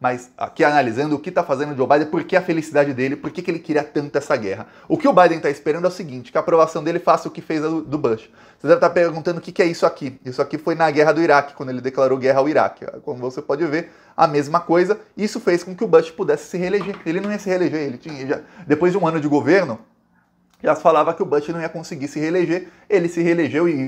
mas aqui analisando o que está fazendo o Joe Biden, por que a felicidade dele, por que, que ele queria tanto essa guerra. O que o Biden está esperando é o seguinte, que a aprovação dele faça o que fez a do Bush. Você deve estar tá perguntando o que, que é isso aqui. Isso aqui foi na guerra do Iraque, quando ele declarou guerra ao Iraque. Como você pode ver, a mesma coisa. Isso fez com que o Bush pudesse se reeleger. Ele não ia se reeleger, ele tinha já, depois de um ano de governo, já falava que o Bush não ia conseguir se reeleger. Ele se reelegeu e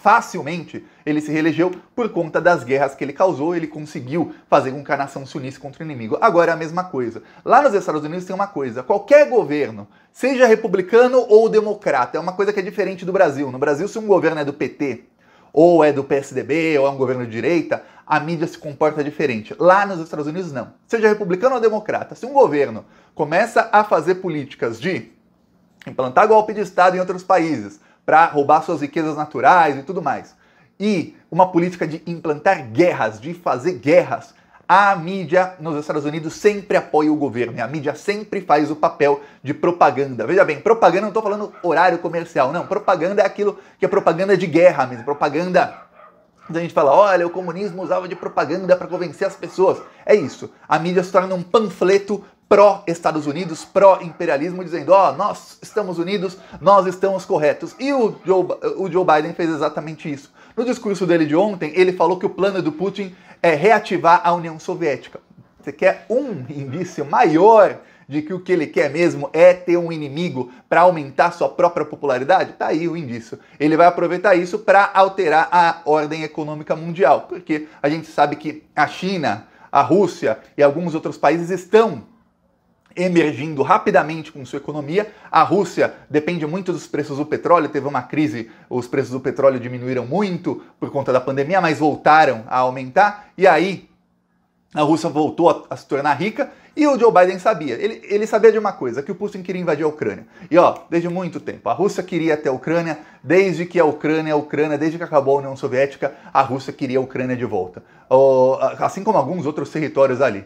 facilmente ele se reelegeu por conta das guerras que ele causou. Ele conseguiu fazer com que a nação se unisse contra o inimigo. Agora é a mesma coisa. Lá nos Estados Unidos tem uma coisa: qualquer governo, seja republicano ou democrata, é uma coisa que é diferente do Brasil. No Brasil, se um governo é do PT, ou é do PSDB, ou é um governo de direita, a mídia se comporta diferente. Lá nos Estados Unidos, não. Seja republicano ou democrata, se um governo começa a fazer políticas de implantar golpe de Estado em outros países para roubar suas riquezas naturais e tudo mais. E uma política de implantar guerras, de fazer guerras. A mídia nos Estados Unidos sempre apoia o governo e a mídia sempre faz o papel de propaganda. Veja bem, propaganda não estou falando horário comercial, não. Propaganda é aquilo que é propaganda de guerra mesmo, propaganda a gente fala, olha, o comunismo usava de propaganda para convencer as pessoas. É isso. A mídia se torna um panfleto pró-Estados Unidos, pró-imperialismo, dizendo: ó, oh, nós estamos unidos, nós estamos corretos. E o Joe, o Joe Biden fez exatamente isso. No discurso dele de ontem, ele falou que o plano do Putin é reativar a União Soviética. Você quer um indício maior de que o que ele quer mesmo é ter um inimigo para aumentar sua própria popularidade? Tá aí o indício. Ele vai aproveitar isso para alterar a ordem econômica mundial, porque a gente sabe que a China, a Rússia e alguns outros países estão emergindo rapidamente com sua economia. A Rússia depende muito dos preços do petróleo, teve uma crise, os preços do petróleo diminuíram muito por conta da pandemia, mas voltaram a aumentar. E aí a Rússia voltou a, a se tornar rica e o Joe Biden sabia. Ele, ele sabia de uma coisa, que o Putin queria invadir a Ucrânia. E ó, desde muito tempo. A Rússia queria até a Ucrânia, desde que a Ucrânia é a Ucrânia, desde que acabou a União Soviética, a Rússia queria a Ucrânia de volta. assim como alguns outros territórios ali.